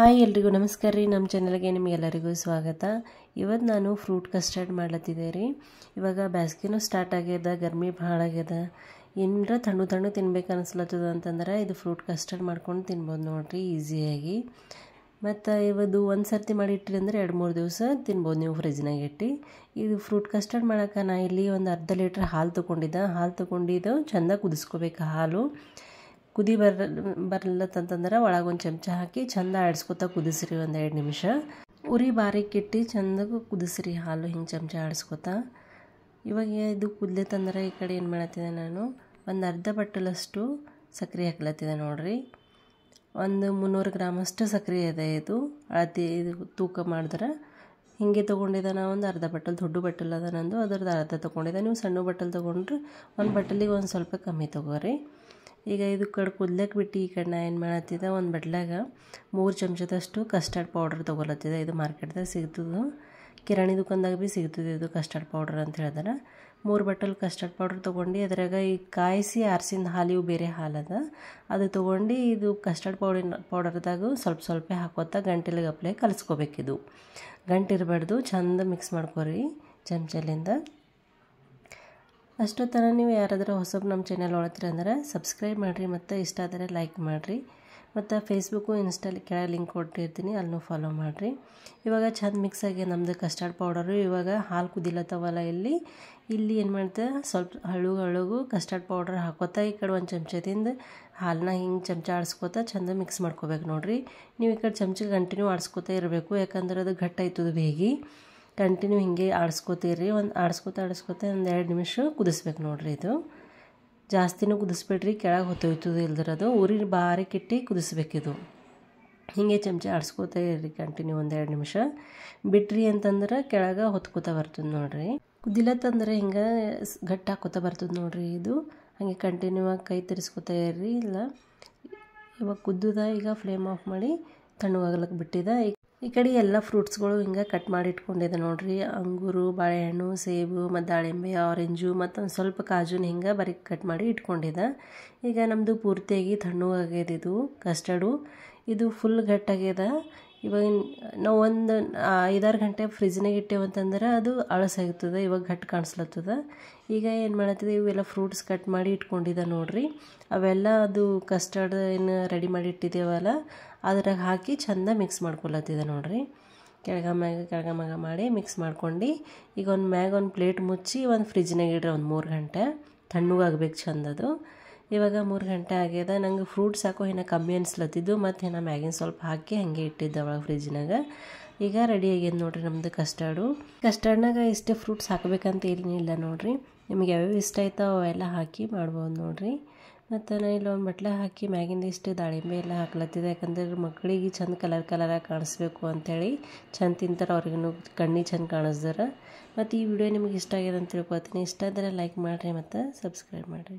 hi ಎಲ್ರಿಗೂ ನಮಸ್ಕಾರ ರೀ ನಮ್ಮ ಚಾನಲ್ಗೆ ನಿಮಗೆಲ್ಲರಿಗೂ ಸ್ವಾಗತ ಇವತ್ತು ನಾನು ಫ್ರೂಟ್ ಕಸ್ಟರ್ಡ್ ಮಾಡ್ಲತ್ತಿದ್ದೆ ರೀ ಇವಾಗ ಬ್ಯಾಸ್ಗೆನೂ ಸ್ಟಾರ್ಟ್ ಆಗ್ಯದ ಗರ್ಮಿ ಭಾಳ ಆಗ್ಯದ ಏನರ ತಣ್ಣು ತಣ್ಣು ತಿನ್ಬೇಕು ಅನಿಸ್ಲತ್ತದ ಅಂತಂದ್ರೆ ಇದು ಫ್ರೂಟ್ ಕಸ್ಟರ್ಡ್ ಮಾಡ್ಕೊಂಡು ತಿನ್ಬೋದು ನೋಡಿರಿ ಈಸಿಯಾಗಿ ಮತ್ತು ಇವತ್ತು ಒಂದು ಸರ್ತಿ ಮಾಡಿ ಇಟ್ಟಿರಿ ಅಂದರೆ ಎರಡು ಮೂರು ದಿವಸ ತಿನ್ಬೋದು ನೀವು ಫ್ರಿಜ್ನಾಗ ಇಟ್ಟು ಇದು ಫ್ರೂಟ್ ಕಸ್ಟರ್ಡ್ ಮಾಡೋಕೆ ನಾ ಇಲ್ಲಿ ಒಂದು ಅರ್ಧ ಲೀಟ್ರ್ ಹಾಲು ತೊಗೊಂಡಿದ್ದೆ ಹಾಲು ತೊಗೊಂಡಿದ್ದು ಚೆಂದ ಕುದಿಸ್ಕೋಬೇಕು ಹಾಲು ಕುದಿ ಬರ್ ಬರಲತ್ತಂತಂದ್ರೆ ಒಳಗೊಂದು ಚಮಚ ಹಾಕಿ ಚಂದ ಆಡಿಸ್ಕೊತ ಕುದಿಸ್ರಿ ಒಂದು ಎರಡು ನಿಮಿಷ ಉರಿ ಬಾರಿಕ್ ಇಟ್ಟು ಕುದಿಸಿರಿ ಕುದಿಸ್ರಿ ಹಾಲು ಹಿಂಗೆ ಚಮಚ ಆಡಿಸ್ಕೊತ ಇವಾಗ ಇದು ಕುದ್ಲತ್ತಂದ್ರೆ ಈ ಕಡೆ ಏನು ಮಾಡತ್ತಿದೆ ನಾನು ಒಂದು ಅರ್ಧ ಬಟ್ಟಲಷ್ಟು ಸಕ್ಕರೆ ಹಾಕ್ಲತ್ತಿದೆ ನೋಡ್ರಿ ಒಂದು ಮುನ್ನೂರು ಗ್ರಾಮಷ್ಟು ಸಕ್ಕರೆ ಇದೆ ಇದು ಅಳತಿ ಇದು ತೂಕ ಮಾಡಿದ್ರೆ ಹಿಂಗೆ ತೊಗೊಂಡಿದ್ದೆ ನಾ ಒಂದು ಅರ್ಧ ಬಟ್ಟಲು ದೊಡ್ಡ ಬಟ್ಟಲ್ ಅದ ನಂದು ಅದರದ್ದು ಅರ್ಧ ತೊಗೊಂಡಿದ್ದೆ ನೀವು ಸಣ್ಣ ಬಟ್ಟಲು ತೊಗೊಂಡ್ರೆ ಒಂದು ಬಟ್ಟಲಿಗೆ ಒಂದು ಸ್ವಲ್ಪ ಕಮ್ಮಿ ತೊಗೋರಿ ಈಗ ಇದು ಕಡೆ ಕುದ್ಲಕ್ಕೆ ಬಿಟ್ಟು ಈ ಕಡೆ ನಾ ಏನು ಮಾಡತ್ತಿದ್ದೆ ಒಂದು ಬಡ್ಲಾಗ ಮೂರು ಚಮಚದಷ್ಟು ಕಸ್ಟರ್ಡ್ ಪೌಡರ್ ತೊಗೊಲತ್ತಿದೆ ಇದು ಮಾರ್ಕೆಟ್ದಾಗ ಸಿಗ್ತದೆ ಕಿರಾಣಿ ದುಕಾನ್ದಾಗ ಭೀ ಸಿಗ್ತದೆ ಇದು ಕಸ್ಟರ್ಡ್ ಪೌಡರ್ ಅಂತ ಹೇಳಿದ್ರೆ ಮೂರು ಬಟ್ಟಲ್ ಕಸ್ಟರ್ಡ್ ಪೌಡ್ರ್ ತೊಗೊಂಡು ಅದ್ರಾಗ ಈ ಕಾಯಿಸಿ ಆರಿಸಿದ ಹಾಲಿವು ಬೇರೆ ಹಾಲದ ಅದು ತೊಗೊಂಡು ಇದು ಕಸ್ಟರ್ಡ್ ಪೌಡರ್ ಪೌಡರ್ದಾಗ ಸ್ವಲ್ಪ ಸ್ವಲ್ಪ ಹಾಕೋತಾ ಅಪ್ಲೈ ಕಲಿಸ್ಕೋಬೇಕಿದು ಗಂಟೆ ಚಂದ ಚೆಂದ ಮಿಕ್ಸ್ ಮಾಡ್ಕೋರಿ ಚಮಚಲಿಂದ ಅಷ್ಟೊತ್ತರ ನೀವು ಯಾರಾದರೂ ಹೊಸಬ್ ನಮ್ಮ ಚಾನೆಲ್ ನೋಡ್ತೀರ ಅಂದರೆ ಸಬ್ಸ್ಕ್ರೈಬ್ ಮಾಡಿರಿ ಮತ್ತು ಇಷ್ಟ ಆದರೆ ಲೈಕ್ ಮಾಡಿರಿ ಮತ್ತು ಫೇಸ್ಬುಕ್ಕು ಇನ್ಸ್ಟಾಲಿ ಕೆಳಗೆ ಲಿಂಕ್ ಕೊಟ್ಟಿರ್ತೀನಿ ಅಲ್ಲೂ ಫಾಲೋ ಮಾಡಿರಿ ಇವಾಗ ಚಂದ ಮಿಕ್ಸ್ ಆಗಿ ನಮ್ಮದು ಕಸ್ಟರ್ಡ್ ಪೌಡರು ಇವಾಗ ಹಾಲು ಕುದಿಲತ್ತವಲ್ಲ ಇಲ್ಲಿ ಇಲ್ಲಿ ಏನು ಮಾಡ್ತೆ ಸ್ವಲ್ಪ ಹಳುಗು ಹಳುಗು ಕಸ್ಟರ್ಡ್ ಪೌಡರ್ ಹಾಕೋತಾ ಈ ಕಡೆ ಒಂದು ಚಮಚದಿಂದ ಹಾಲನ್ನ ಹಿಂಗೆ ಚಮಚ ಆಡಿಸ್ಕೋತ ಚಂದ ಮಿಕ್ಸ್ ಮಾಡ್ಕೋಬೇಕು ನೋಡಿರಿ ನೀವು ಈ ಕಡೆ ಚಮಚ ಕಂಟಿನ್ಯೂ ಆಡಿಸ್ಕೋತಾ ಇರಬೇಕು ಯಾಕಂದ್ರೆ ಅದು ಘಟ್ಟ ಆಯ್ತದ ಬೇಗಿ ಕಂಟಿನ್ಯೂ ಹಿಂಗೆ ಆಡಿಸ್ಕೋತೀರಿ ಒಂದು ಆಡಿಸ್ಕೋತ ಆಡಿಸ್ಕೋತ ಒಂದು ಎರಡು ನಿಮಿಷ ಕುದಿಸ್ಬೇಕು ನೋಡಿರಿ ಇದು ಜಾಸ್ತಿನೂ ಕುದಿಸ್ಬೇಡ್ರಿ ಕೆಳಗೆ ಹೊತ್ತೊಯ್ತದೆ ಅದು ಊರಿನ ಬಾರಿ ಕಿಟ್ಟಿ ಕುದಿಸ್ಬೇಕಿದು ಹೀಗೆ ಚಮಚ ಆಡಿಸ್ಕೋತ ಇರ್ರಿ ಕಂಟಿನ್ಯೂ ಒಂದು ಎರಡು ನಿಮಿಷ ಬಿಟ್ರಿ ಅಂತಂದ್ರೆ ಕೆಳಗೆ ಹೊತ್ಕೋತಾ ಬರ್ತದೆ ನೋಡ್ರಿ ಕುದಿಲತ್ತಂದ್ರೆ ಹಿಂಗೆ ಗಟ್ಟಿ ಹಾಕೋತ ಬರ್ತದೆ ನೋಡ್ರಿ ಇದು ಹಂಗೆ ಕಂಟಿನ್ಯೂ ಆಗಿ ಕೈ ತಿರ್ಸ್ಕೊತಾ ಇರ್ರಿ ಇಲ್ಲ ಇವಾಗ ಕುದ್ದದ ಈಗ ಫ್ಲೇಮ್ ಆಫ್ ಮಾಡಿ ತಣ್ಣಗಾಗ್ಲಕ್ಕೆ ಬಿಟ್ಟಿದೆ ಈಗ ಈ ಕಡೆ ಎಲ್ಲ ಫ್ರೂಟ್ಸ್ಗಳು ಹಿಂಗೆ ಕಟ್ ಮಾಡಿ ಇಟ್ಕೊಂಡಿದೆ ನೋಡ್ರಿ ಅಂಗೂರು ಬಾಳೆಹಣ್ಣು ಸೇಬು ಮತ್ತು ದಾಳಿಂಬೆ ಆರೆಂಜು ಮತ್ತೊಂದು ಸ್ವಲ್ಪ ಕಾಜುನ ಹಿಂಗೆ ಬರಿ ಕಟ್ ಮಾಡಿ ಇಟ್ಕೊಂಡಿದೆ ಈಗ ನಮ್ಮದು ಪೂರ್ತಿಯಾಗಿ ತಣ್ಣಗಾಗ್ಯದ ಇದು ಕಸ್ಟರ್ಡು ಇದು ಫುಲ್ ಗಟ್ಟಾಗ್ಯದ ಇವಾಗ ನಾವು ಒಂದು ಐದಾರು ಗಂಟೆ ಫ್ರಿಜ್ನಾಗ ಇಟ್ಟೇವಂತಂದ್ರೆ ಅಂತಂದ್ರೆ ಅದು ಅಳಸಾಗ್ತದೆ ಇವಾಗ ಘಟ್ಟಿ ಕಾಣಿಸ್ಲತ್ತದ ಈಗ ಏನು ಮಾಡತ್ತಿದೆ ಇವೆಲ್ಲ ಫ್ರೂಟ್ಸ್ ಕಟ್ ಮಾಡಿ ಇಟ್ಕೊಂಡಿದ್ದ ನೋಡ್ರಿ ಅವೆಲ್ಲ ಅದು ಕಸ್ಟರ್ಡ್ ಏನು ರೆಡಿ ಮಾಡಿ ಇಟ್ಟಿದ್ದೇವಲ್ಲ ಅದ್ರಾಗ ಹಾಕಿ ಚೆಂದ ಮಿಕ್ಸ್ ಮಾಡ್ಕೊಳತ್ತಿದೆ ನೋಡ್ರಿ ಕೆಳಗ ಮ್ಯಾಗ ಕೆಳಗ ಮ್ಯಾಗ ಮಾಡಿ ಮಿಕ್ಸ್ ಮಾಡ್ಕೊಂಡು ಈಗ ಒಂದು ಮ್ಯಾಗ ಒಂದು ಪ್ಲೇಟ್ ಮುಚ್ಚಿ ಒಂದು ಫ್ರಿಜ್ನಾಗ ಇಡ್ರಿ ಒಂದು ಮೂರು ಗಂಟೆ ತಣ್ಣಗಾಗ್ಬೇಕು ಅದು ಇವಾಗ ಮೂರು ಗಂಟೆ ಆಗ್ಯದ ನಂಗೆ ಫ್ರೂಟ್ಸ್ ಹಾಕೋ ಏನೋ ಕಮ್ಮಿ ಅನಿಸ್ಲತ್ತಿದ್ದು ಮತ್ತು ಏನೋ ಮ್ಯಾಗಿನ ಸ್ವಲ್ಪ ಹಾಕಿ ಹಾಗೆ ಇಟ್ಟಿದ್ದೆ ಅವಳು ಫ್ರಿಜ್ನಾಗ ಈಗ ರೆಡಿ ಆಗ್ಯದ ನೋಡ್ರಿ ನಮ್ಮದು ಕಸ್ಟರ್ಡು ಕಸ್ಟರ್ಡ್ನಾಗ ಇಷ್ಟು ಫ್ರೂಟ್ಸ್ ಹಾಕಬೇಕಂತ ಏನಿಲ್ಲ ನೋಡ್ರಿ ನಿಮ್ಗೆ ಯಾವ್ಯಾವ ಇಷ್ಟ ಆಯ್ತಾವ ಅವೆಲ್ಲ ಹಾಕಿ ಮಾಡ್ಬೋದು ನೋಡ್ರಿ ಮತ್ತು ನಾನು ಇಲ್ಲಿ ಒಂದು ಬಟ್ಲೆ ಹಾಕಿ ಮ್ಯಾಗಿಂದ ಇಷ್ಟು ದಾಳಿಂಬೆ ಎಲ್ಲ ಹಾಕ್ಲತ್ತಿದೆ ಯಾಕಂದ್ರೆ ಮಕ್ಕಳಿಗೆ ಚಂದ ಕಲರ್ ಕಲರಾಗಿ ಕಾಣಿಸ್ಬೇಕು ಅಂಥೇಳಿ ಚಂದ ತಿಂತಾರೆ ಅವ್ರಿಗೂ ಕಣ್ಣಿಗೆ ಚಂದ ಕಾಣಿಸ್ದಾರ ಮತ್ತು ಈ ವಿಡಿಯೋ ನಿಮ್ಗೆ ಇಷ್ಟ ಆಗಿದೆ ಅಂತ ತಿಳ್ಕೊತೀನಿ ಇಷ್ಟ ಆದರೆ ಲೈಕ್ ಮಾಡಿರಿ ಮತ್ತು ಸಬ್ಸ್ಕ್ರೈಬ್ ಮಾಡಿರಿ